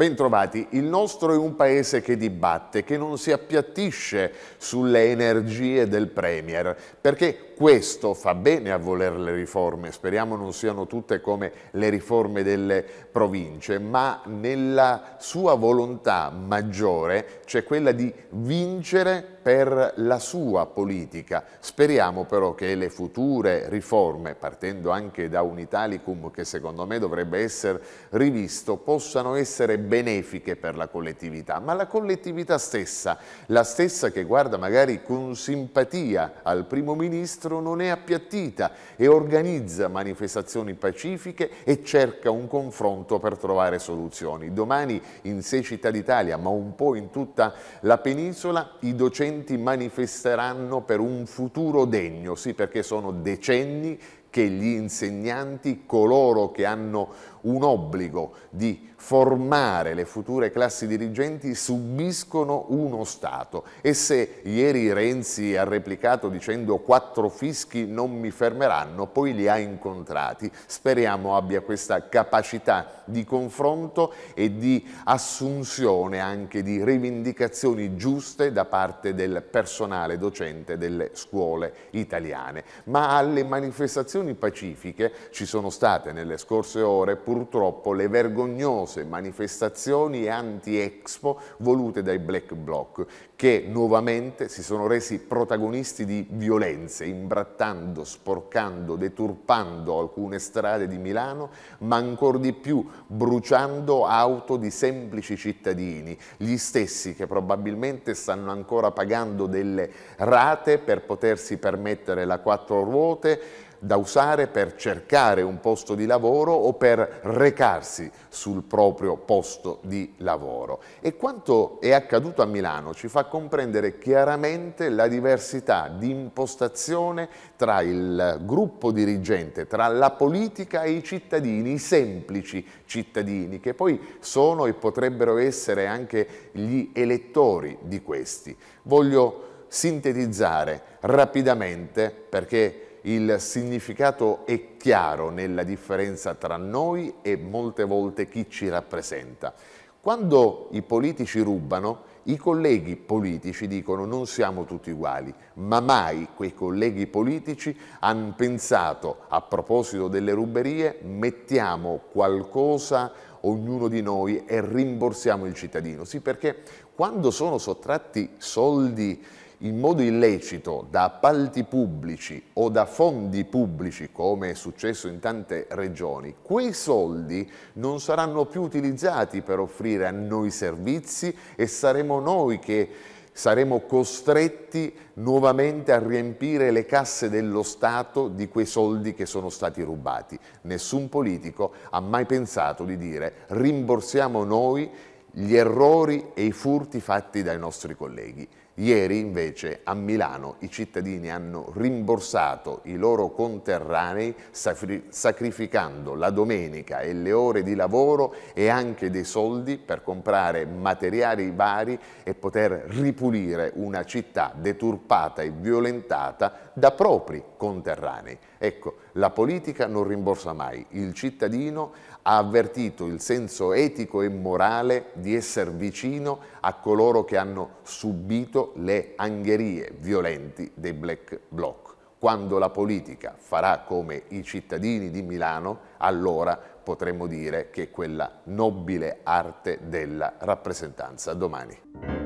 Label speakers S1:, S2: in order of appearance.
S1: Bentrovati, il nostro è un paese che dibatte, che non si appiattisce sulle energie del Premier, perché questo fa bene a voler le riforme, speriamo non siano tutte come le riforme delle province, ma nella sua volontà maggiore c'è quella di vincere per la sua politica. Speriamo però che le future riforme, partendo anche da un Italicum che secondo me dovrebbe essere rivisto, possano essere benefiche per la collettività, ma la collettività stessa, la stessa che guarda magari con simpatia al primo ministro, non è appiattita e organizza manifestazioni pacifiche e cerca un confronto per trovare soluzioni. Domani in sei città d'Italia, ma un po' in tutta la penisola, i docenti studenti manifesteranno per un futuro degno, sì perché sono decenni che gli insegnanti, coloro che hanno un obbligo di formare le future classi dirigenti subiscono uno Stato e se ieri Renzi ha replicato dicendo quattro fischi non mi fermeranno, poi li ha incontrati. Speriamo abbia questa capacità di confronto e di assunzione anche di rivendicazioni giuste da parte del personale docente delle scuole italiane. Ma alle manifestazioni pacifiche ci sono state nelle scorse ore purtroppo le vergognose manifestazioni anti-Expo volute dai Black Bloc, che nuovamente si sono resi protagonisti di violenze, imbrattando, sporcando, deturpando alcune strade di Milano, ma ancor di più bruciando auto di semplici cittadini, gli stessi che probabilmente stanno ancora pagando delle rate per potersi permettere la quattro ruote, da usare per cercare un posto di lavoro o per recarsi sul proprio posto di lavoro. E quanto è accaduto a Milano ci fa comprendere chiaramente la diversità di impostazione tra il gruppo dirigente, tra la politica e i cittadini, i semplici cittadini, che poi sono e potrebbero essere anche gli elettori di questi. Voglio sintetizzare rapidamente perché il significato è chiaro nella differenza tra noi e molte volte chi ci rappresenta. Quando i politici rubano, i colleghi politici dicono non siamo tutti uguali, ma mai quei colleghi politici hanno pensato a proposito delle ruberie mettiamo qualcosa ognuno di noi e rimborsiamo il cittadino. Sì, perché quando sono sottratti soldi in modo illecito da appalti pubblici o da fondi pubblici, come è successo in tante regioni, quei soldi non saranno più utilizzati per offrire a noi servizi e saremo noi che saremo costretti nuovamente a riempire le casse dello Stato di quei soldi che sono stati rubati. Nessun politico ha mai pensato di dire rimborsiamo noi gli errori e i furti fatti dai nostri colleghi. Ieri invece a Milano i cittadini hanno rimborsato i loro conterranei sacrificando la domenica e le ore di lavoro e anche dei soldi per comprare materiali vari e poter ripulire una città deturpata e violentata da propri conterranei. Ecco, la politica non rimborsa mai, il cittadino ha avvertito il senso etico e morale di essere vicino a coloro che hanno subito contro le angherie violenti dei black bloc. Quando la politica farà come i cittadini di Milano, allora potremmo dire che quella nobile arte della rappresentanza. Domani.